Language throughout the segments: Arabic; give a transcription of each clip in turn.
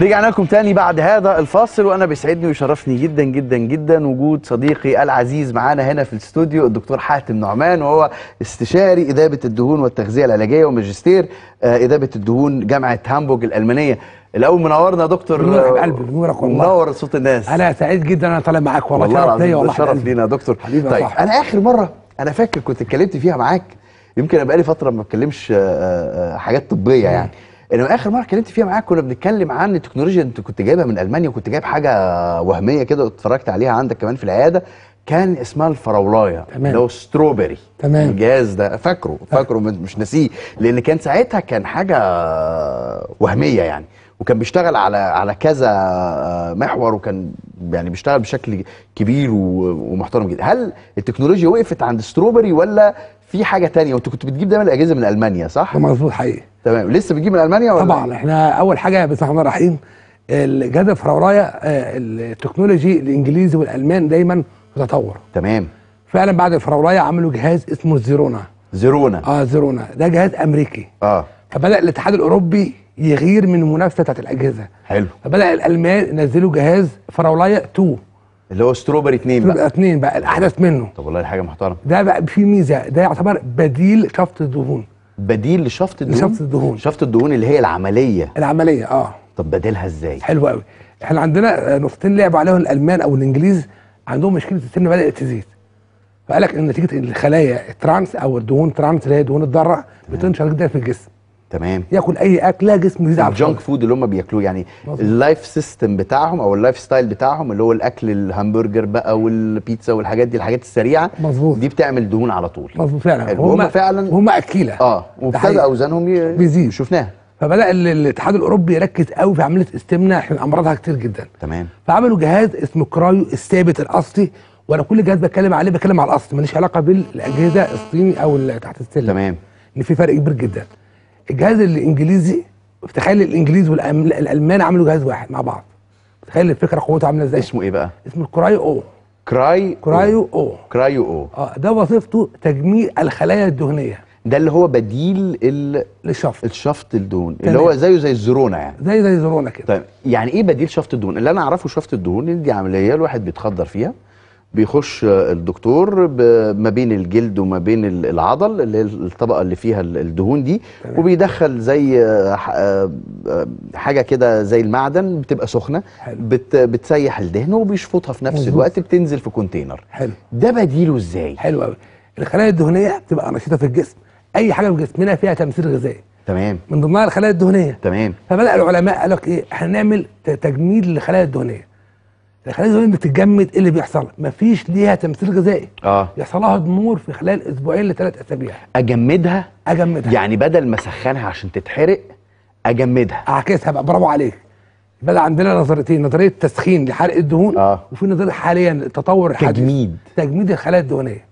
رجعنا لكم تاني بعد هذا الفاصل وانا بيسعدني ويشرفني جدا جدا جدا وجود صديقي العزيز معانا هنا في الاستوديو الدكتور حاتم نعمان وهو استشاري اذابه الدهون والتغذيه العلاجيه وماجستير اذابه آه، الدهون جامعه هامبورج الالمانيه الاول منورنا يا دكتور منورك قلبي نورك والله منور صوت الناس انا سعيد جدا انا طالع معاك والله, والله شرف ليا والله شرف لينا يا دكتور حبيبي طيب صح. انا اخر مره انا فاكر كنت اتكلمت فيها معاك يمكن انا بقالي فتره ما بتكلمش آه، آه، حاجات طبيه يعني انما اخر مره اتكلمت فيها معاك كنا بنتكلم عن التكنولوجيا انت كنت جايبها من المانيا وكنت جايب حاجه وهميه كده اتفرجت عليها عندك كمان في العياده كان اسمها الفراولايه اللي هو ستروبري تمام الجهاز ده فاكره طيب. فاكره مش ناسيه لان كان ساعتها كان حاجه وهميه يعني وكان بيشتغل على على كذا محور وكان يعني بيشتغل بشكل كبير ومحترم جدا هل التكنولوجيا وقفت عند ستروبري ولا في حاجه تانية وانت كنت بتجيب دايما الاجهزه من المانيا صح مظبوط حقيقي تمام لسه بتجيب من المانيا ولا طبعا إيه؟ احنا اول حاجه بسم الله الرحمن الرحيم الجاده في آه، التكنولوجي الانجليزي والالمان دايما متطور تمام فعلا بعد الفراولايه عملوا جهاز اسمه زيرونا زيرونا اه زيرونا ده جهاز امريكي اه فبدا الاتحاد الاوروبي يغير من المنافسه بتاعت الاجهزه حلو فبدا الالمان ينزلوا جهاز فراولايه 2 اللي هو ستروبري 2 بقى 2 بقى الاحدث منه طب والله حاجه محترمه ده بقى فيه ميزه ده يعتبر بديل شفط الدهون بديل لشفط الدهون شفط الدهون شفط الدهون اللي هي العمليه العمليه اه طب بديلها ازاي حلو قوي احنا عندنا نقطتين لعبوا عليهم الالمان او الانجليز عندهم مشكله السمنه بدات تزيد فقال لك ان نتيجه الخلايا الترانس او الدهون ترانس اللي هي الدهون الضاره بتنشر جدا في الجسم تمام ياكل اي اكله جسمه يزعل الجنك فود اللي هم بياكلوه يعني اللايف سيستم بتاعهم او اللايف ستايل بتاعهم اللي هو الاكل الهامبرجر بقى والبيتزا والحاجات دي الحاجات السريعه مظبوط دي بتعمل دهون على طول مظبوط فعلا هم فعلا هم اكيله اه وابتدى اوزانهم بيزيد شفناها فبدا الاتحاد الاوروبي يركز قوي في عمليه استمناء عشان امراضها كتير جدا تمام فعملوا جهاز اسمه كرايو الثابت الاصلي وانا كل جهاز بتكلم عليه بتكلم على الاصل ماليش علاقه بالاجهزه الصيني او اللي تحت السلم تمام ان في فرق كبير جدا الجهاز الانجليزي تخيل الانجليز والالمان عملوا جهاز واحد مع بعض تخيل الفكره قوته عامله ازاي اسمه ايه بقى اسمه الكرايو او كراي كرايو او كرايو او اه ده وظيفته تجميع الخلايا الدهنيه ده اللي هو بديل الشفط الشفط الدهون تمام. اللي هو زيه زي الزرونه يعني زي زي الزرونه كده طيب يعني ايه بديل شفط الدهون اللي انا اعرفه شفط الدهون دي عمليه الواحد بيتخدر فيها بيخش الدكتور ما بين الجلد وما بين العضل اللي هي الطبقه اللي فيها الدهون دي وبيدخل زي آه، آه، آه، حاجه كده زي المعدن بتبقى سخنه بت بتسيح الدهن وبيشفطها في نفس الوقت بتنزل في كونتينر حلو ده بديله ازاي حلو قوي الخلايا الدهنيه بتبقى نشيطه في الجسم اي حاجه في جسمنا فيها تمثيل غذائي تمام من ضمنها الخلايا الدهنيه تمام فبدا العلماء قال لك ايه نعمل تجميل للخلايا الدهنيه الخلايا الدمويه بتتجمد ايه اللي بيحصل؟ مفيش ليها تمثيل غذائي اه يحصل لها ضمور في خلال اسبوعين لثلاث اسابيع اجمدها اجمدها يعني بدل ما اسخنها عشان تتحرق اجمدها اعكسها بقى برافو عليك بدا عندنا نظريتين نظريه تسخين لحرق الدهون آه. وفي نظريه حاليا التطور الحديث تجميد تجميد الخلايا الدهنيه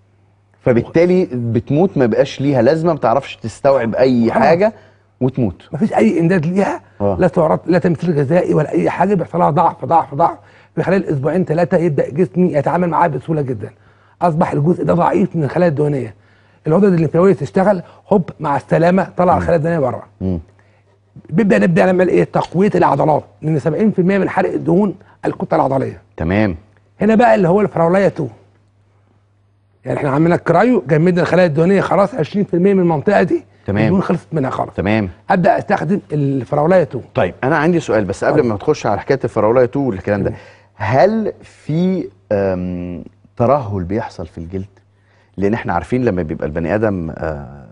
فبالتالي بتموت ما بقاش ليها لازمه ما بتعرفش تستوعب اي آه. حاجه وتموت مفيش اي امداد ليها آه. لا تعرض لا تمثيل غذائي ولا اي حاجه بيحصل لها ضعف ضعف ضعف في خلال اسبوعين ثلاثه يبدا جسمي يتعامل معاه بسهوله جدا اصبح الجزء ده ضعيف من الخلايا الدهنيه الغدد الليمفاويه تشتغل هوب مع السلامه طلع الخلايا الدهنيه بره بيبدا نبدا نعمل ايه تقويه العضلات لان 70% من حرق الدهون الكتله العضليه تمام هنا بقى اللي هو الفراوليه 2 يعني احنا عملنا الكرايو جمدنا الخلايا الدهنيه خلاص 20% من المنطقه دي تمام الدهون خلصت منها خلاص تمام ابدا استخدم الفراوليه 2 طيب انا عندي سؤال بس قبل ما تخش على حكايه الفراوليه 2 والكلام ده هل في ترهل بيحصل في الجلد لان احنا عارفين لما بيبقى البني ادم آه،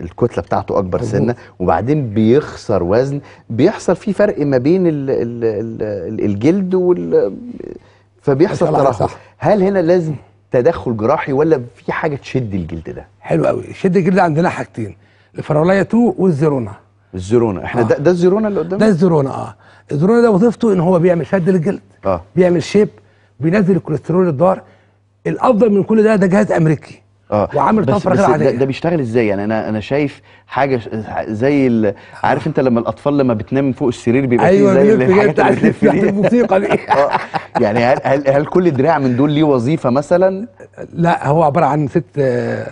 الكتله بتاعته اكبر سنه وبعدين بيخسر وزن بيحصل في فرق ما بين الـ الـ الـ الجلد وال فبيحصل ترهل هل هنا لازم تدخل جراحي ولا في حاجه تشد الجلد ده حلو قوي شد الجلد عندنا حاجتين الفرولايه 2 والزيرونا الزيرونا احنا آه. ده, ده الزيرونا اللي قدامنا ده الزيرونا اه الزيرونا ده وظيفته ان هو بيعمل شد للجلد آه. بيعمل شيب بينزل الكوليسترول الضار الافضل من كل ده ده جهاز امريكي اه وعامل طفره غير عاديه ده, ده بيشتغل ازاي يعني انا انا شايف حاجه زي عارف انت لما الاطفال لما بتنام فوق السرير بيبقى أيوة زي الحاجات اللي بتلف دي الموسيقى دي آه. يعني هل هل كل دراع من دول ليه وظيفه مثلا لا هو عباره عن ست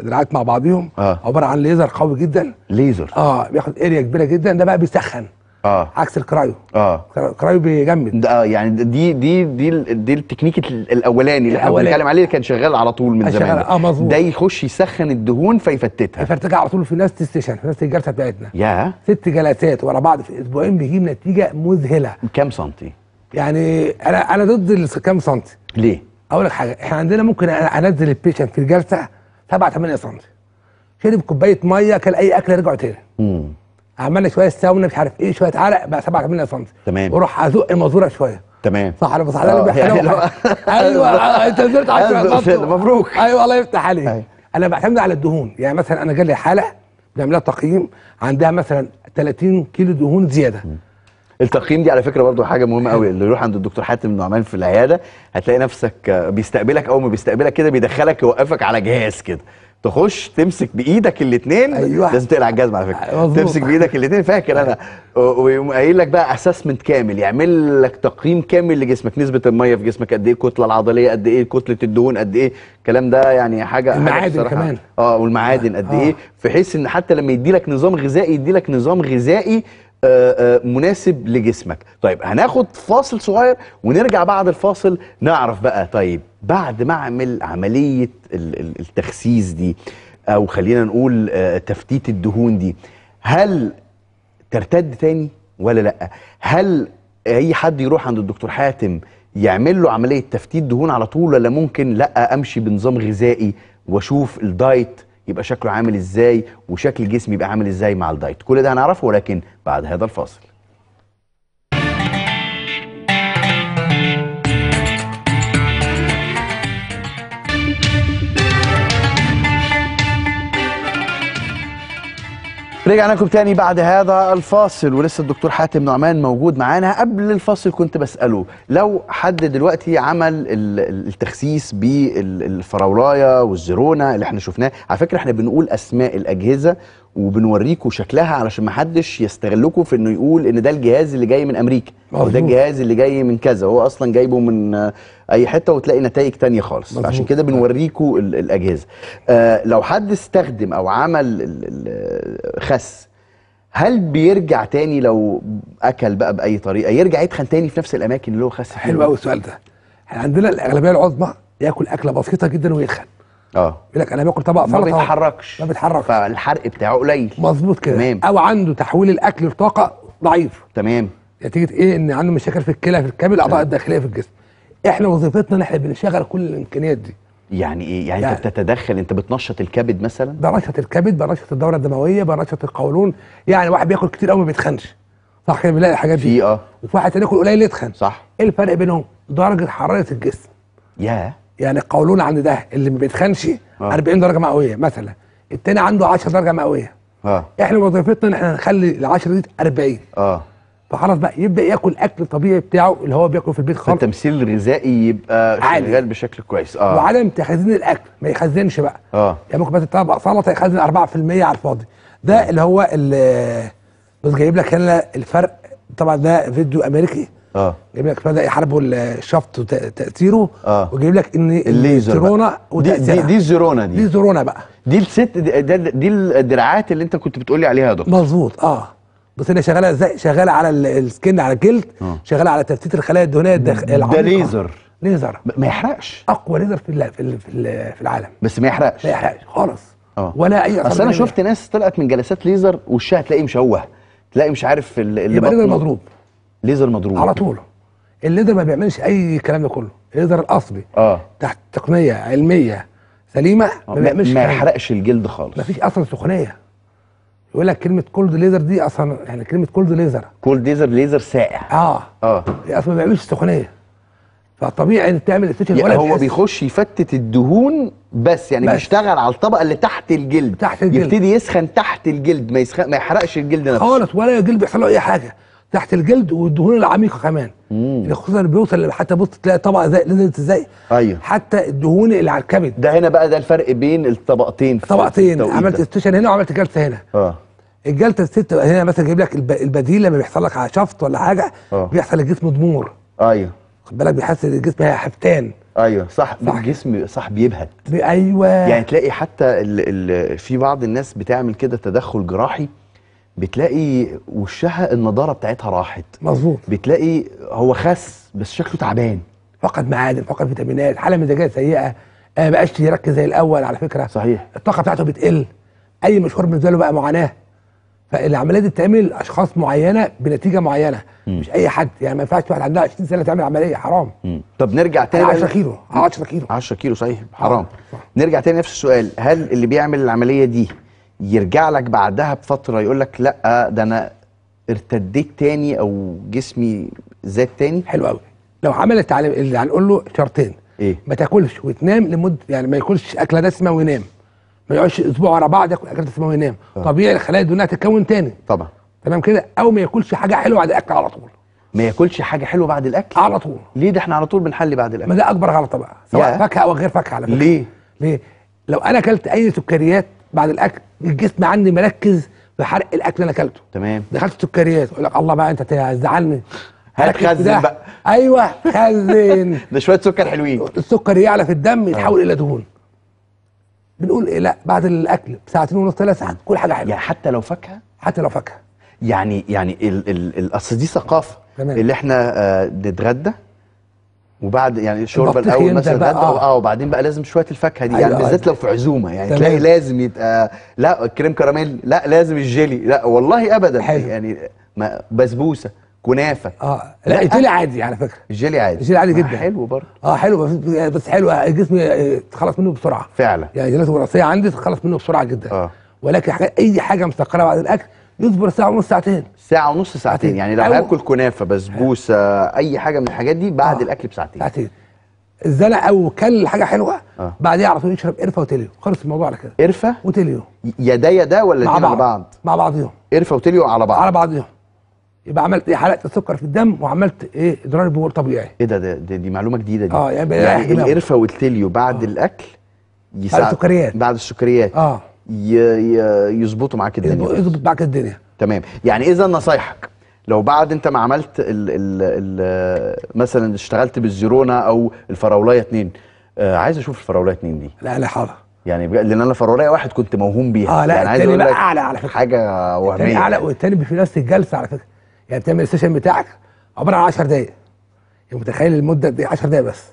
دراعات مع بعضهم آه. عباره عن ليزر قوي جدا ليزر اه بياخد اريا كبيره جدا ده بقى بيسخن اه عكس الكرايو اه الكرايو بيجمد اه يعني دي دي دي دي التكنيك الاولاني اللي احنا بنتكلم عليه كان شغال على طول من آه، زمان اه مظبوط ده يخش يسخن الدهون فيفتتها يفرتكها على طول في ناس تستشن في نفس الجلسه بتاعتنا يا ست جلسات ورا بعض في اسبوعين بيجيب نتيجه مذهله كام سنتي؟ يعني انا انا ضد كام سنتي ليه؟ اقول لك حاجه احنا عندنا ممكن انزل البيشنت في الجلسه 7 8 سنتي شرب كوبايه ميه كان اي اكله رجعوا تاني امم عملنا شويه ساونا مش عارف ايه شويه عرق بقى 7 8 سم تمام واروح ازق المازوره شويه تمام صح انا بصح انا ايوه آه، آه، انت نزلت 10 سم أيوة، مبروك ايوه الله يفتح عليك أيوة. انا بعتمد على الدهون يعني مثلا انا جالي حاله بنعملها تقييم عندها مثلا 30 كيلو دهون زياده التقييم دي على فكره برضو حاجه مهمه قوي اللي يروح عند الدكتور حاتم النعمان في العياده هتلاقي نفسك بيستقبلك اول ما بيستقبلك كده بيدخلك يوقفك على جهاز كده تخش تمسك بايدك الاثنين أيوة. لازم تقلع الجزمه على فكره مظبوط. تمسك بايدك الاثنين فاكر انا ويقوم قايل لك بقى اسسمنت كامل يعمل لك تقييم كامل لجسمك نسبه الميه في جسمك قد ايه الكتله العضليه قد ايه كتله الدهون قد ايه الكلام ده يعني حاجه المعادن كمان اه والمعادن قد آه. ايه بحيث ان حتى لما يدي لك نظام غذائي يدي لك نظام غذائي آه، آه، مناسب لجسمك طيب هناخد فاصل صغير ونرجع بعد الفاصل نعرف بقى طيب بعد ما اعمل عمليه التخسيس دي او خلينا نقول آه، تفتيت الدهون دي هل ترتد تاني ولا لا هل اي حد يروح عند الدكتور حاتم يعمل له عمليه تفتيت دهون على طول ولا ممكن لا امشي بنظام غذائي واشوف الدايت يبقى شكله عامل ازاي وشكل جسمي يبقى عامل ازاي مع الدايت كل ده هنعرفه ولكن بعد هذا الفاصل رجعنا لكم تاني بعد هذا الفاصل ولسه الدكتور حاتم نعمان موجود معانا قبل الفاصل كنت بسأله لو حد دلوقتي عمل التخسيس بالفراولاية والزيرونا اللي احنا شفناه على فكرة احنا بنقول أسماء الأجهزة وبنوريكم شكلها علشان ما حدش يستغلكم في انه يقول ان ده الجهاز اللي جاي من امريكا او ده الجهاز اللي جاي من كذا هو اصلا جايبه من اي حته وتلاقي نتائج تانية خالص مزبوط. عشان كده بنوريكم الاجهزه آه لو حد استخدم او عمل خس هل بيرجع تاني لو اكل بقى باي طريقه يرجع يتخن تاني في نفس الاماكن اللي هو خس حلو قوي السؤال ده احنا عندنا الاغلبيه العظمى ياكل اكله بسيطه جدا ويتخن اه يقول لك انا باكل طبق سلطه ما بيتحركش ما بيتحركش فالحرق بتاعه قليل مظبوط كده تمام او عنده تحويل الاكل لطاقه ضعيف تمام نتيجه ايه ان عنده مشاكل في الكلى في كامل الاعضاء الداخليه في الجسم احنا وظيفتنا ان احنا بنشغل كل الامكانيات دي يعني ايه يعني, يعني انت بتتدخل انت بتنشط الكبد مثلا بنشط الكبد بنشط الدوره الدمويه بنشط القولون يعني واحد بياكل كتير قوي ما بيتخنش صح كده بنلاقي الحاجات دي في اه وفي واحد تاني ياكل قليل يتخن صح ايه الفرق بينهم درجه حراره الجسم ياه يعني قولون عن ده اللي ما بيتخنش 40 آه. درجه مئويه مثلا التاني عنده 10 درجه مئويه اه احنا وظيفتنا ان احنا نخلي ال 10 دي 40 اه فخلاص بقى يبدا ياكل اكل طبيعي بتاعه اللي هو بياكله في البيت خالص التمثيل الغذائي يبقى عالي. شغال بشكل كويس اه وعدم تخزين الاكل ما يخزنش بقى اه يعني ممكن بس طبق سلطه يخزن 4% على الفاضي ده آه. اللي هو اللي بس جايب لك هنا الفرق طبعا ده فيديو امريكي اه جايب لك بدا يحاربوا الشفط وتاثيره اه وجايب لك ان الليزر الزيرونا دي دي, دي الزيرونا دي دي الزيرونا بقى دي الست دي, دي الدراعات اللي انت كنت بتقولي عليها يا دكتور مظبوط اه بس هي شغاله ازاي شغاله على السكن على الجلد آه. شغاله على تفتيت الخلايا الدهنيه العميقه ده ليزر ليزر ما يحرقش اقوى ليزر في في في العالم بس ما يحرقش ما يحرقش خالص اه ولا اي اصل انا شفت ناس طلعت من جلسات ليزر وشها تلاقيه مشوه تلاقي مش عارف اللي مضروب ليزر مضروب على طول الليزر ما بيعملش اي الكلام ده كله الليزر الاصلي اه تحت تقنيه علميه سليمه ما بيعملش ما يحرقش الجلد خالص ما فيش اصلا سخونيه يقول لك كلمه كولد ليزر دي اصلا يعني كلمه كولد ليزر كولد ليزر ليزر ساقع اه اه اصلا ما بيعملش سخونيه فطبيعي ان تعمل استيشن يعني هو بيحس. بيخش يفتت الدهون بس يعني بس. بيشتغل على الطبقه اللي تحت الجلد تحت الجلد يبتدي يسخن تحت الجلد ما يسخن ما يحرقش الجلد نفسه خالص ولا الجلد بيحصل له اي حاجه تحت الجلد والدهون العميقه كمان يعني اللي خصوصا بيوصل حتى بص تلاقي طبقه زي نزلت ازاي ايوه حتى الدهون اللي على الكبد ده هنا بقى ده الفرق بين الطبقتين طبقتين عملت ستيشن هنا وعملت جلسه هنا اه الجلسه الست هنا مثلا جايب لك البديل لما بيحصل لك على شفط ولا حاجه أوه. بيحصل الجسم ضمور ايوه خد بالك بيحس الجسم هي حفتان ايوه صح, صح. الجسم صح بيبهت ايوه يعني تلاقي حتى ال ال في بعض الناس بتعمل كده تدخل جراحي بتلاقي وشها النضاره بتاعتها راحت مظبوط بتلاقي هو خس بس شكله تعبان فقد معادن فقد فيتامينات حاله مزاجيه سيئه آه بقاش يركز زي الاول على فكره صحيح الطاقه بتاعته بتقل اي مشوار بالنسبه له بقى معاناه فالعمليه دي بتتعمل لاشخاص معينه بنتيجه معينه م. مش اي حد يعني ما ينفعش واحد عندها 20 سنه تعمل عمليه حرام م. طب نرجع تاني 10 كيلو 10 كيلو 10 كيلو صحيح آه. حرام صح. نرجع تاني نفس السؤال هل اللي بيعمل العمليه دي يرجع لك بعدها بفتره يقول لك لا ده انا ارتديت تاني او جسمي زاد تاني حلو قوي لو عمل التعليم اللي هنقول له شرطين ايه ما تاكلش وتنام لمده يعني ما ياكلش اكله دسمه وينام ما يقعدش اسبوع ورا بعض ياكل اكله دسمه وينام طبعا. آه. طبيعي الخلايا الدنيا تتكون تاني طبعا تمام كده او ما ياكلش حاجه حلوه بعد الاكل على طول ما ياكلش حاجه حلوه بعد الاكل على طول ليه ده احنا على طول بنحلي بعد الاكل ما ده اكبر غلطه بقى سواء فاكهه او غير فاكهه على فكره ليه ليه لو انا اكلت اي سكريات بعد الاكل الجسم عندي مركز في حرق الاكل اللي انا اكلته تمام دخلت السكريات اقول لك الله بقى انت تزعلني هتخزن بقى ايوه خزن ده شويه سكر حلوين السكر يعلى في الدم آه. يتحول الى دهون بنقول إيه لا بعد الاكل ساعتين ونص ثلاث ساعات كل حاجه حلوه يعني حتى لو فاكهه حتى لو فاكهه يعني يعني اصل دي ثقافه اللي احنا آه، نتغدى وبعد يعني الشوربه الاول مثلا بقى آه. اه وبعدين بقى لازم شويه الفاكهه دي يعني أيوة، بالذات أيوة. لو في عزومه يعني تمام. تلاقي لازم يبقى آه، لا الكريم كراميل لا لازم الجيلي لا والله ابدا حلو. يعني بسبوسه كنافه اه لا, الجيلي عادي على فكره الجيلي عادي الجيلي عادي آه، جدا حلو برضه اه حلو بس حلو الجسم يتخلص منه بسرعه فعلا يعني الجيلات الوراثيه عندي تتخلص منه بسرعه جدا اه ولكن اي حاجه مسكره بعد الاكل يصبر ساعه ونص ساعتين ساعة ونص ساعتين يعني لو هاكل كنافة بسبوسة أي حاجة من الحاجات دي بعد آه. الأكل بساعتين ساعتين اتزنق أو كل حاجة حلوة آه. بعديها على طول يشرب قرفة وتليو خلص الموضوع على كده قرفة وتليو يا ده يا ده ولا مع بعض. بعض؟ مع بعضيهم قرفة وتليو على بعض على بعضيهم يبقى عملت ايه حلقه السكر في الدم وعملت ايه ادرار بول طبيعي ايه ده, ده, ده دي معلومه جديده دي اه يعني, يعني القرفه والتليو بعد آه. الاكل يساعد بعد السكريات بعد السكريات اه يظبطوا معاك الدنيا يظبط معاك الدنيا تمام يعني اذا نصايحك لو بعد انت ما عملت الـ الـ الـ مثلا اشتغلت بالزيرونا او الفراوليه اثنين آه عايز اشوف الفراوليه اثنين دي لا لا حاضر يعني لان انا فراوليه واحد كنت موهوم بيها اه لا يعني التاني بقى اعلى على فكره حاجه وهميه اعلى والتاني في نفس الجلسه على فكره يعني بتعمل السيشن بتاعك عباره عن 10 دقائق يعني متخيل المده دي 10 دقائق بس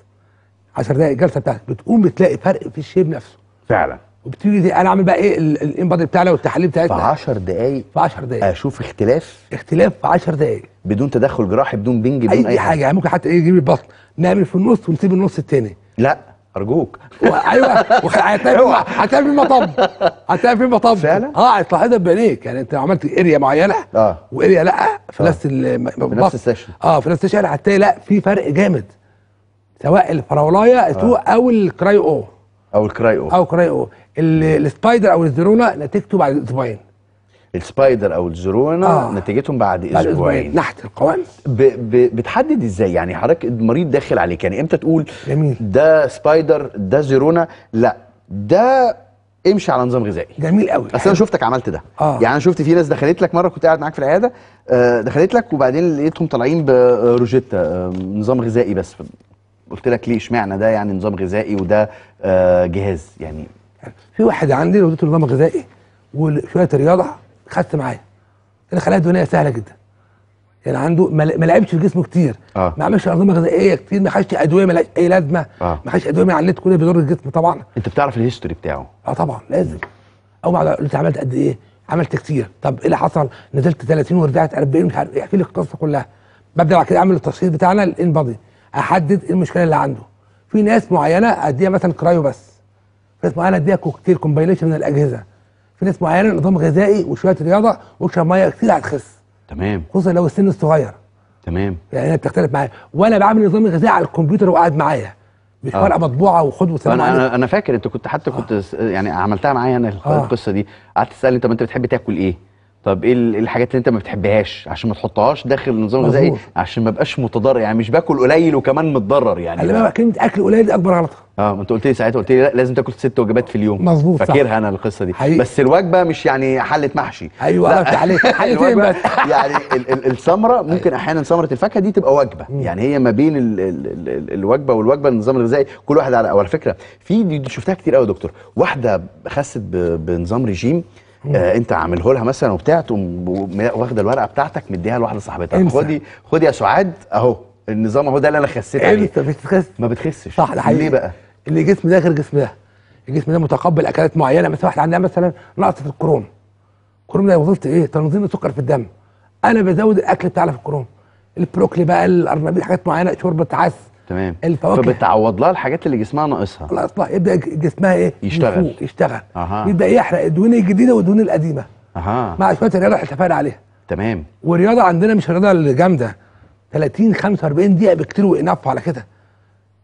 10 دقائق الجلسه بتاعتك بتقوم بتلاقي فرق في الشيب نفسه فعلا وبتيجي دي انا اعمل بقى ايه الانبادي بتاعنا والتحاليل بتاعتنا في 10 دقائق في 10 دقائق اشوف اختلاف اختلاف في 10 دقائق بدون تدخل جراحي بدون بنج بدون اي, أي حاجه يعني ممكن حتى ايه يجيب البطن نعمل في النص ونسيب النص الثاني لا ارجوك ايوه هتعمل في المطب أيوة. هتعمل في المطب فعلا اه هتلاحظها بعينيك يعني انت عملت اريا معينه اه واريا لا آه. في نفس في نفس السيشن اه في نفس السيشن يعني هتلاقي لا في فرق جامد سواء الفراولايه آه. او الكراي او او الكراي او او الكراي او السبايدر او الزرونا نتيجته بعد اسبوعين السبايدر او الزرونا آه. نتيجتهم بعد اسبوعين نحت القوام ب... ب... بتحدد ازاي يعني حضرتك المريض داخل عليك يعني امتى تقول جميل. ده سبايدر ده زرونا لا ده امشي على نظام غذائي جميل قوي اصل انا شفتك عملت ده آه. يعني انا شفت في ناس دخلت لك مره كنت قاعد معاك في العياده آه، دخلت لك وبعدين لقيتهم طالعين بروجيتا آه، نظام غذائي بس قلت لك ليه اشمعنى ده يعني نظام غذائي وده آه، جهاز يعني في واحد عندي لو اديته نظام غذائي وشويه رياضه خدت معايا الخلايا يعني خلايا الدهنيه سهله جدا يعني عنده ما لعبش في جسمه كتير آه. ما عملش انظمه غذائيه كتير ما خدش ادويه مالهاش اي لازمه آه. ما خدش ادويه من على النت كلها بيضر الجسم طبعا انت بتعرف الهيستوري بتاعه اه طبعا لازم اول بعد انت عملت قد ايه عملت كتير طب ايه اللي حصل نزلت 30 ورجعت 40 مش عارف إيه. احكي لي القصه كلها ببدا بعد كده اعمل التشخيص بتاعنا الان بادي احدد ايه المشكله اللي عنده في ناس معينه اديها مثلا كرايو بس في ناس معينه اديها كوكتيل كومبينيشن من الاجهزه في ناس معينه نظام غذائي وشويه رياضه واشرب ميه كتير هتخس تمام خصوصا لو السن الصغير تمام يعني هي بتختلف معايا وانا بعمل نظام غذائي على الكمبيوتر وقاعد معايا مش ورقه آه. مطبوعه وخد وسلم انا عليك. انا فاكر انت كنت حتى كنت آه. يعني عملتها معايا انا آه. القصه آه. دي قعدت تسالني طب انت بتحب تاكل ايه؟ طب إيه, ايه الحاجات اللي انت ما بتحبهاش عشان ما تحطهاش داخل النظام الغذائي عشان ما بقاش متضرر يعني مش باكل قليل وكمان متضرر يعني اللي بقى كلمه اكل قليل دي اكبر غلط اه ما انت قلت لي ساعتها قلت لي لا لازم تاكل ست وجبات في اليوم مظبوط فاكرها انا القصه دي حقيقي. بس الوجبه مش يعني حله محشي ايوه قلبت عليك حلتين بس يعني السمره ممكن أيوة. احيانا سمره الفاكهه دي تبقى وجبه مم. يعني هي ما بين الـ الـ الـ الوجبه والوجبه النظام الغذائي كل واحد على اول فكره في دي شفتها كتير قوي يا دكتور واحده خست بنظام ريجيم آه انت عامله لها مثلا وبتاع تقوم واخده الورقه بتاعتك مديها لواحده صاحبتها خدي خدي يا سعاد اهو النظام اهو ده اللي انا خسيت عليه انت بتخس ما بتخسش صح ليه بقى؟ اللي جسم ده غير جسم ده الجسم ده متقبل اكلات معينه مثلا واحد عندها مثلا نقص في الكروم الكروم ده وظيفته ايه؟ تنظيم السكر في الدم انا بزود الاكل بتاعنا في الكروم البروكلي بقى الارنبيط حاجات معينه شوربه عسل تمام الفواكه فبتعوض لها الحاجات اللي جسمها ناقصها لا الاطلاق يبدا جسمها ايه يشتغل يفوق. يشتغل أه. يبدا يحرق الدهون الجديده والدهون القديمه أها. مع شويه الرياضه احنا اتفقنا عليها تمام والرياضه عندنا مش الرياضه الجامده 30 45 دقيقه بكتير وانف على كده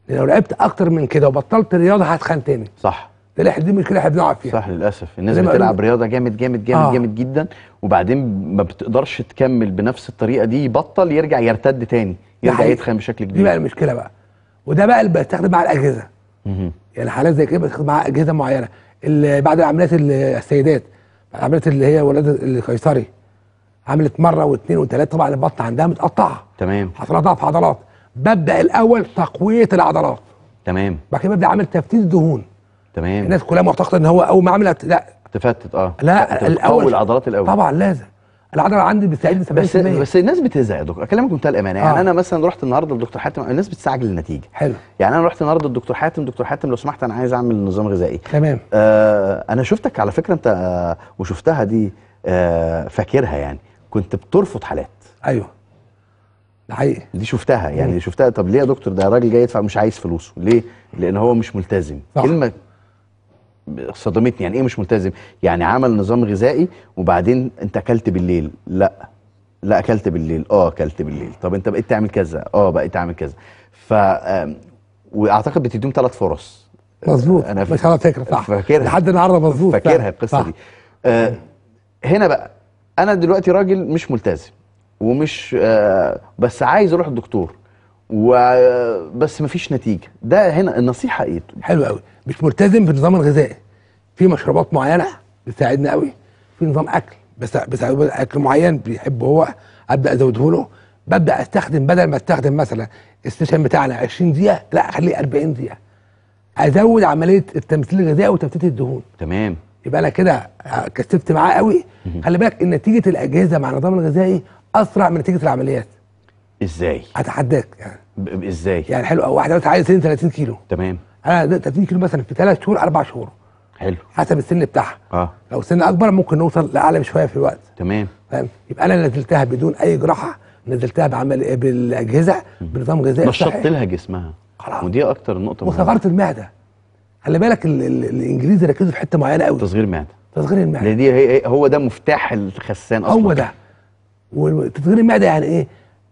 لو لعبت اكتر من كده وبطلت الرياضه هتخن تاني صح ده دي مشكله احنا بنقع فيها صح للاسف الناس بتلعب رياضه جامد جامد جامد آه. جامد جدا وبعدين ما بتقدرش تكمل بنفس الطريقه دي يبطل يرجع يرتد تاني يرجع يتخن بشكل كبير دي بقى المشكله بقى وده بقى اللي بيستخدم مع الاجهزه يعني حالات زي كده بتستخدم مع اجهزه معينه اللي بعد العمليات السيدات عمليات اللي هي ولاده القيصري عملت مره واثنين وثلاثه طبعا البطن عندها متقطعه تمام حصل لها ضعف عضلات ببدا الاول تقويه العضلات تمام بعد كده ببدا اعمل تفتيت دهون تمام الناس كلها معتقده ان هو اول ما عملت لا تفتت اه لا الاول العضلات الاول طبعا لازم العضله عندي بتساعدني 70% بس, بس الناس بتزعل يا دكتور اكلمك بمنتهى الامانه يعني آه. يعني انا مثلا رحت النهارده لدكتور حاتم الناس بتستعجل النتيجه حلو يعني انا رحت النهارده لدكتور حاتم دكتور حاتم لو سمحت انا عايز اعمل نظام غذائي تمام آه انا شفتك على فكره انت آه وشفتها دي آه فاكرها يعني كنت بترفض حالات ايوه ده حقيقي دي شفتها يعني مم. شفتها طب ليه يا دكتور ده راجل جاي يدفع مش عايز فلوسه ليه لان هو مش ملتزم صح. كلمه صدمتني يعني ايه مش ملتزم يعني عمل نظام غذائي وبعدين انت اكلت بالليل لا لا اكلت بالليل اه اكلت بالليل طب انت بقيت تعمل كذا اه بقيت تعمل كذا ف واعتقد بتديهم ثلاث فرص مظبوط انا فاكرها صح لحد النهارده مظبوط فاكرها القصه دي آه هنا بقى انا دلوقتي راجل مش ملتزم ومش آه بس عايز اروح الدكتور وبس مفيش نتيجه ده هنا النصيحه ايه حلو قوي مش ملتزم بالنظام الغذائي في مشروبات معينه بتساعدنا قوي في نظام اكل بس بس اكل معين بيحبه هو ابدا ازوده له ببدا استخدم بدل ما استخدم مثلا السيشن بتاعنا 20 دقيقه لا اخليه 40 دقيقه ازود عمليه التمثيل الغذائي وتفتيت الدهون تمام يبقى انا كده كسبت معاه قوي خلي بالك ان نتيجه الاجهزه مع النظام الغذائي اسرع من نتيجه العمليات ازاي هتحداك يعني ازاي يعني حلو واحد دلوقتي عايز 30 كيلو تمام انا 30 كيلو مثلا في 3 شهور 4 شهور حلو حسب السن بتاعها اه لو سن اكبر ممكن نوصل لاعلى شويه في الوقت تمام فاهم يبقى انا نزلتها بدون اي جراحه نزلتها بعمل إيه؟ بالاجهزه بنظام غذائي نشطت لها جسمها خلاص ودي اكتر نقطه وصغرت المعده خلي بالك ال ال الانجليزي ركزوا في حته معينه قوي تصغير المعده تصغير المعده دي هي هو ده مفتاح الخسان اصلا هو ده وتصغير المعده يعني ايه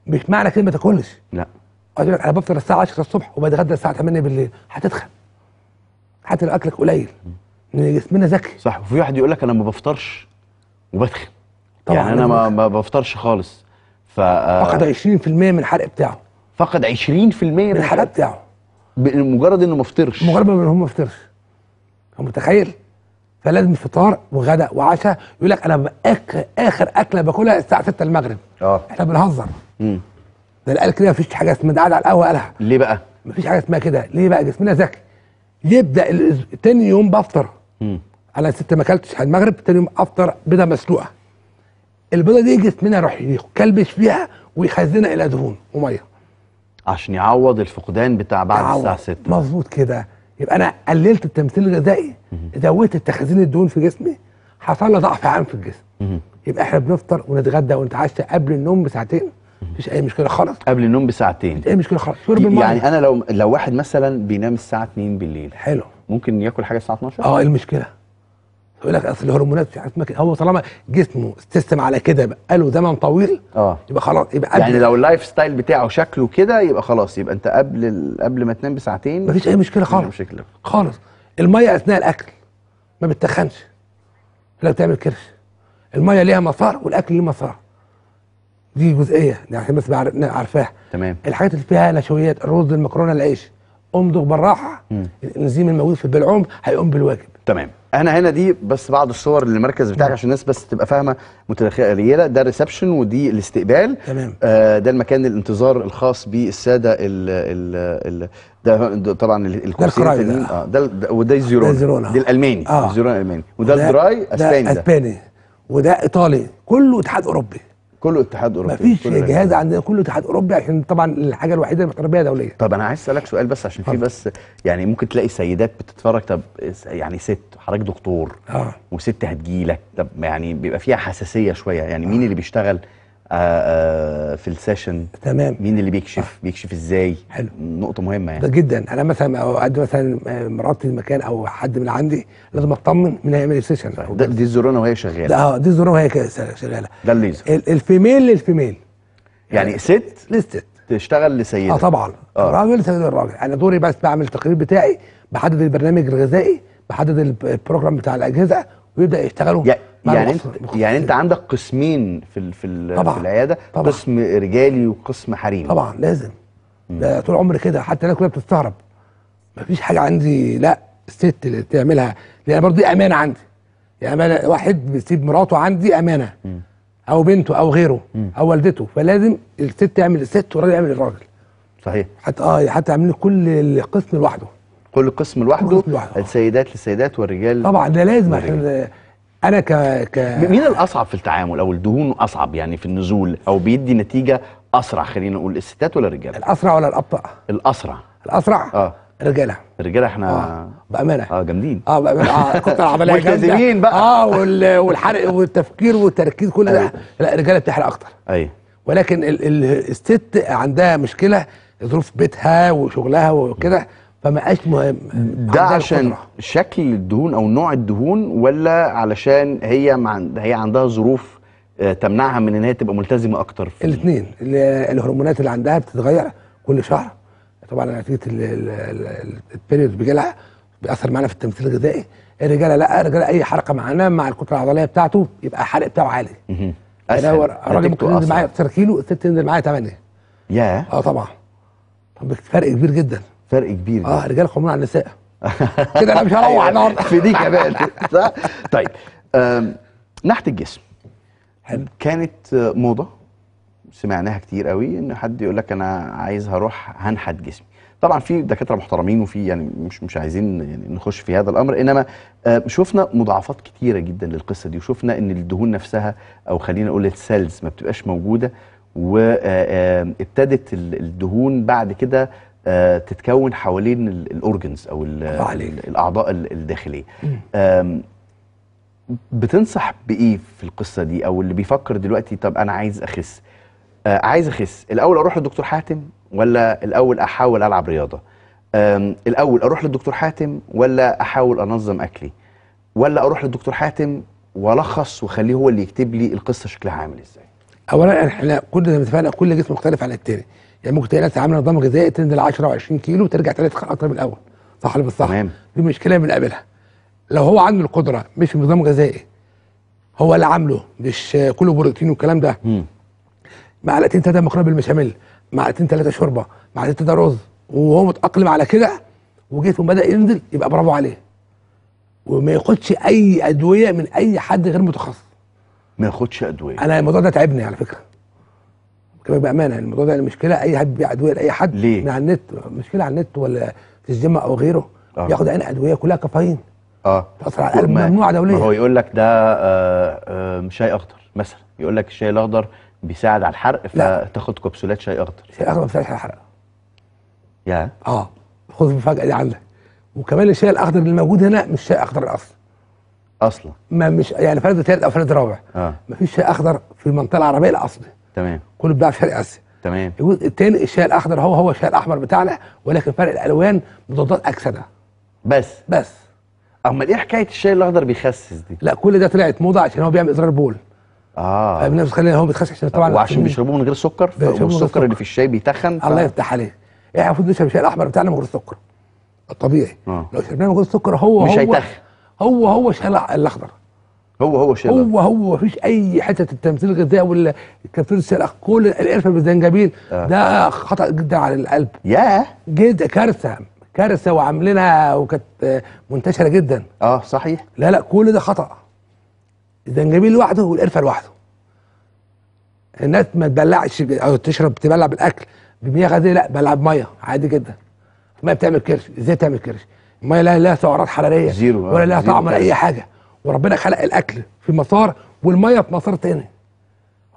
مش معنى كلمه تاكلش لا اقول لك انا بفطر الساعه 10 الصبح وبتغدى الساعه 8 بالليل هتتخن حتى الاكلك قليل م. جسمنا ذكي صح وفي واحد يقول لك انا ما بفطرش وبتخن طبعا يعني انا ما, ما بفطرش خالص ف آه، فقد 20% من الحرق بتاعه فقد 20% من الحرق بتاعه مجرد انه ما فطرش مجرد انه ما فطرش انت متخيل فلازم فطار وغداء وعشاء يقول لك انا اخر اخر اكله باكلها الساعه 6 المغرب اه احنا بنهزر امم ده اللي قال كده مفيش حاجه اسمها ده قاعد على القهوه قالها ليه بقى؟ مفيش حاجه اسمها كده ليه بقى جسمنا ذكي يبدا تاني يوم بفطر انا ست ما اكلتش حاجه المغرب تاني يوم افطر بيضه مسلوقه البيضه دي جت منها يروح يكلبش فيها ويخزنها الى دهون وميه عشان يعوض الفقدان بتاع بعد الساعه 6 مظبوط كده يبقى انا قللت التمثيل الغذائي زودت تخزين الدهون في جسمي حصل لي ضعف عام في الجسم مم. يبقى احنا بنفطر ونتغدى ونتعشى قبل النوم بساعتين مفيش اي مشكله خالص قبل النوم بساعتين مفيش اي مشكله خالص يعني انا لو لو واحد مثلا بينام الساعه 2 بالليل حلو ممكن ياكل حاجه الساعه 12 اه ايه المشكله يقول لك اصل الهرمونات في حاجات هو طالما جسمه استسلم على كده بقى له زمن طويل اه يبقى خلاص يبقى قبل يعني لو اللايف ستايل بتاعه شكله كده يبقى خلاص يبقى انت قبل قبل ما تنام بساعتين مفيش اي مشكله خالص مشكله خالص الميه اثناء الاكل ما بتتخنش لا بتعمل كرش الميه ليها مسار والاكل ليه مسار دي جزئيه يعني بس عارفاها تمام الحاجات اللي فيها نشويات الرز المكرونه العيش امضغ بالراحه الانزيم الموجود في البلعوم هيقوم بالواجب تمام انا هنا دي بس بعض الصور للمركز بتاعك نعم. عشان الناس بس تبقى فاهمه متخيله ده الريسبشن ودي الاستقبال تمام آه ده المكان الانتظار الخاص بالساده ال ال ال ده طبعا الكرسيين ده, اه ده وده الزيرون ده الزيرون ده الالماني آه. الزيرون الالماني وده, وده الدراي اسباني ده اسباني وده ايطالي كله اتحاد اوروبي كله اتحاد اوروبي مفيش يعني. جهاز عندنا كله اتحاد اوروبي عشان طبعا الحاجه الوحيده اللي محترمه دوليه طب انا عايز اسالك سؤال بس عشان في بس يعني ممكن تلاقي سيدات بتتفرج طب يعني ست حضرتك دكتور اه وست هتجيلك طب يعني بيبقى فيها حساسيه شويه يعني مين آه. اللي بيشتغل آه، آه، في السيشن تمام مين اللي بيكشف آه. بيكشف ازاي حلو نقطه مهمه يعني ده جدا انا مثلا او قد مثلا آه، مراتي المكان او حد من عندي لازم اطمن مين هيعمل السيشن ده دي الزرونه وهي شغاله ده اه دي الزرونه وهي شغاله ده الليزر الفيميل للفيميل يعني, يعني ست للست تشتغل لسيده اه طبعا آه. راجل سيد الراجل انا دوري بس بعمل التقرير بتاعي بحدد البرنامج الغذائي بحدد البروجرام بتاع الاجهزه ويبدا يشتغلوا يعني يعني, يعني انت يعني انت عندك قسمين في في, طبعًا في العياده طبعًا قسم رجالي وقسم حريمي طبعا لازم لا طول عمري كده حتى انا كلها بتستغرب مفيش حاجه عندي لا الست اللي تعملها لان برضه دي امانه عندي يعني امانه واحد بيسيب مراته عندي امانه م. او بنته او غيره م. او والدته فلازم الست تعمل الست والراجل يعمل الراجل صحيح حتى اه حتى عاملين كل القسم لوحده كل قسم لوحده. السيدات للسيدات والرجال طبعا ده لازم عشان انا ك, ك... مين الاصعب في التعامل او الدهون اصعب يعني في النزول او بيدي نتيجه اسرع خلينا نقول الستات ولا الرجاله الاسرع ولا الابطا الاسرع الاسرع اه رجاله الرجاله احنا آه. بامانه اه جامدين اه بامانه اه كتر العضليه ملتزمين بقى اه والحرق والتفكير والتركيز كل ده أيوه. لا الرجاله بتحرق اكتر ايوه ولكن الست عندها مشكله ظروف بيتها وشغلها وكده فما قاش مهم ده عشان شكل الدهون او نوع الدهون ولا علشان هي مع هي عندها ظروف آه، تمنعها من ان هي تبقى ملتزمه اكتر في الاثنين الهرمونات اللي عندها بتتغير كل شهر طبعا نتيجه البيريود لها بيأثر معانا في التمثيل الغذائي الرجاله لا الرجاله اي حركه معانا مع الكتله العضليه بتاعته يبقى الحرق بتاعه عالي يعني اسهل الراجل ممكن ينزل معايا 10 كيلو الست تنزل معايا 8 ياه اه طبعا طب فرق كبير جدا فرق كبير اه رجال قوامون على النساء كده انا مش هروح النهارده أيوة، في دي كمان صح طيب نحت الجسم حلو كانت موضه سمعناها كتير قوي ان حد يقول لك انا عايز هروح هنحت جسمي طبعا في دكاتره محترمين وفي يعني مش مش عايزين يعني نخش في هذا الامر انما شفنا مضاعفات كتيره جدا للقصه دي وشفنا ان الدهون نفسها او خلينا نقول السيلز ما بتبقاش موجوده وابتدت الدهون بعد كده آه، تتكون حوالين الاورجنز او الاعضاء الداخليه بتنصح بايه في القصه دي او اللي بيفكر دلوقتي طب انا عايز اخس آه، عايز اخس الاول اروح للدكتور حاتم ولا الاول احاول العب رياضه الاول اروح للدكتور حاتم ولا احاول انظم اكلي ولا اروح للدكتور حاتم والخص واخليه هو اللي يكتب لي القصه شكلها عامل ازاي اولا احنا كل ده ما كل جسم مختلف عن التاني يعني ممكن تلاقي ناس عامله نظام غذائي تنزل 10 و20 كيلو وترجع تلاقي تخن اكتر من الاول صح ولا بالصح؟ تمام دي مشكله بنقابلها لو هو عنده القدره مش في نظام غذائي هو اللي عامله مش كله بروتين والكلام ده معلقتين ثلاثه مكرونه بالبشاميل معلقتين ثلاثه شوربه معلقتين ثلاثه رز وهو متاقلم على كده وجسمه بدا ينزل يبقى برافو عليه وما ياخدش اي ادويه من اي حد غير متخصص ما ياخدش ادويه انا الموضوع ده تعبني على فكره كمان بامانه يعني الموضوع ده يعني مشكله اي حد بيبيع ادويه لاي حد ليه؟ من على النت مشكله على النت ولا في الجيم او غيره آه. بياخد عين ادويه كلها كافيين اه تاثر على القلب ممنوعه دوليا هو يقول لك ده آه آه شاي اخضر مثلا يقول لك الشاي الاخضر بيساعد على الحرق فتاخد كبسولات شاي اخضر الشاي الاخضر ما بيساعدش على الحرق يا اه خد المفاجاه دي عندك وكمان الشاي الاخضر اللي موجود هنا مش شاي اخضر الاصل اصلا ما مش يعني فرد ثالث او فرد رابع آه. ما فيش شاي اخضر في المنطقه العربيه الاصلي تمام كله بيلعب شرق اسيا تمام الجزء الثاني الشاي الاخضر هو هو الشاي الاحمر بتاعنا ولكن فرق الالوان مضادات اكسده بس بس امال ايه حكايه الشاي الاخضر بيخسس دي لا كل ده طلعت موضه عشان هو بيعمل ازرار بول اه الناس خلينا هو بيتخسس عشان طبعا وعشان بيشربوه من غير سكر والسكر اللي في الشاي بيتخن ف... الله يفتح عليك إيه، احنا إيه المفروض نشرب الشاي الاحمر بتاعنا من غير سكر الطبيعي آه. لو شربناه من غير سكر هو مش هو هيتخن هو هو الشاي الاخضر هو هو شيبة هو هو مفيش اي حته التمثيل الغذائي ولا التمثيل السرقه كل القرفه بالزنجبيل آه. ده خطا جدا على القلب ياه جدا كارثه كارثه وعاملينها وكانت منتشره جدا اه صحيح لا لا كل ده خطا الزنجبيل لوحده والقرفه لوحده الناس ما تبلعش او تشرب تبلع بالاكل بمياه غازيه لا بلع بميه عادي جدا الميه بتعمل كرش ازاي تعمل كرش الميه لا لها سعرات حراريه زيرو آه، ولا لها طعم ولا اي حاجه وربنا خلق الاكل في مسار والميه في مسار تاني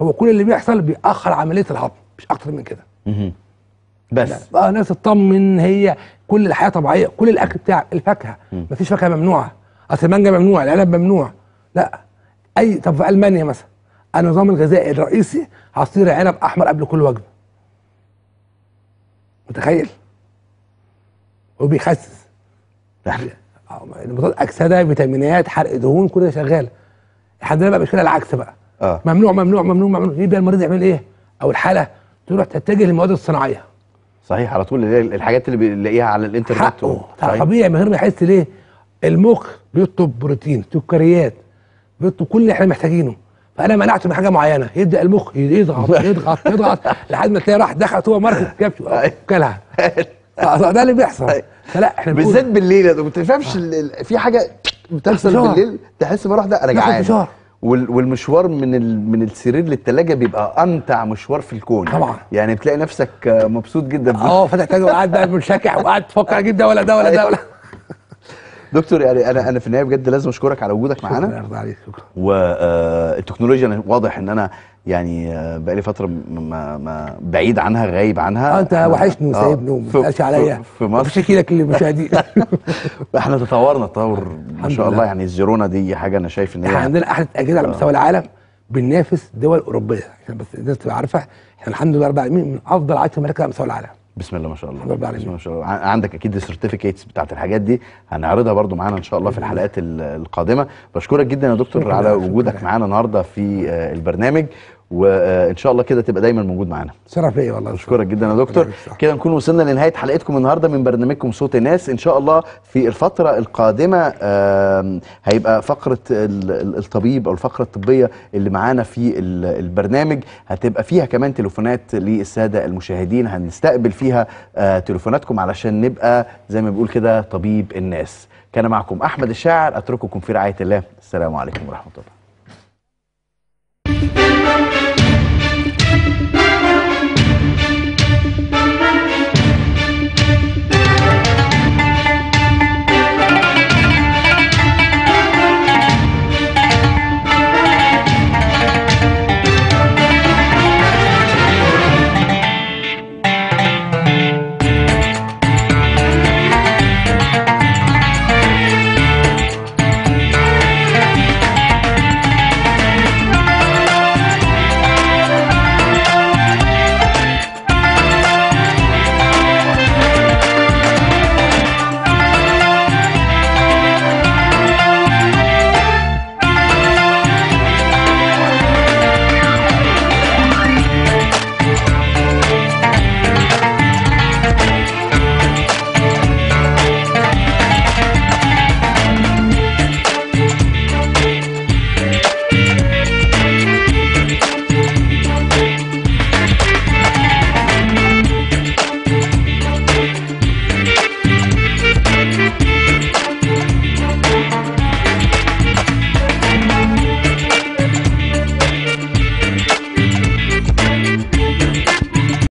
هو كل اللي بيحصل بيأخر عمليه الهضم مش اكتر من كده بس يعني بقى ناس تطمن هي كل الحياه طبيعيه كل الاكل بتاع الفاكهه مفيش فاكهه ممنوعه اصل المانجا ممنوع العنب ممنوع لا اي طب في المانيا مثلا النظام الغذائي الرئيسي عصير عنب احمر قبل كل وجبه متخيل وبيخسس نباتات اكسده فيتامينات حرق دهون كل ده الحمد لله بقى مشكله العكس بقى آه. ممنوع ممنوع ممنوع ممنوع يبقى المريض يعمل ايه او الحاله تروح تتجه للمواد الصناعيه صحيح على طول الحاجات اللي بنلاقيها على الانترنت و... طبيعي من غير ما يحس ليه المخ بيطلب بروتين سكريات بيطلب كل اللي احنا محتاجينه فانا منعته من حاجه معينه يبدا المخ يضغط يضغط يضغط لحد ما تلاقيه راح دخل هو ماركت كبش وكلها أيوه. آه، ده اللي بيحصل أيوه. فلا احنا بالذات بالليل يا ما تفهمش آه. في حاجه بتحصل بالليل تحس مره ده انا جعان والمشوار من من السرير للتلاجة بيبقى امتع مشوار في الكون طبعا يعني بتلاقي نفسك مبسوط جدا اه فتحت قاعد بقى منشكح وقاعد تفكر اجيب ده ولا ده ولا ده أيوه. ولا دكتور يعني انا انا في النهايه بجد لازم اشكرك على وجودك معانا شكرا يرضى عليك شكرا والتكنولوجيا آه، واضح ان انا يعني آه، بقى لي فتره ما ما بعيد عنها غايب عنها اه انت وحشتني آه، وسايبني وما تسالش عليا في مصر بشكي لك للمشاهدين احنا تطورنا تطور ما شاء الله يعني الزيرونا دي حاجه انا شايف ان هي احنا عندنا احلى اجهزه على مستوى العالم بننافس دول اوروبيه عشان بس الناس تبقى عارفه احنا الحمد لله رب العالمين من افضل 10 مراكز على مستوى العالم بسم الله ما شاء الله برافو عليك ما شاء الله عندك اكيد السيرتيفيكيتس بتاعت الحاجات دي هنعرضها برضو معانا ان شاء الله في الحلقات القادمه بشكرك جدا يا دكتور على وجودك معانا النهارده في آه، البرنامج وان شاء الله كده تبقى دايما موجود معانا شرف ليا والله اشكرك جدا يا دكتور كده نكون وصلنا لنهايه حلقتكم النهارده من برنامجكم صوت الناس ان شاء الله في الفتره القادمه هيبقى فقره الطبيب او الفقره الطبيه اللي معانا في البرنامج هتبقى فيها كمان تليفونات للساده المشاهدين هنستقبل فيها آه، تليفوناتكم علشان نبقى زي ما بيقول كده طبيب الناس كان معكم احمد الشاعر اترككم في رعايه الله السلام عليكم ورحمه الله thank you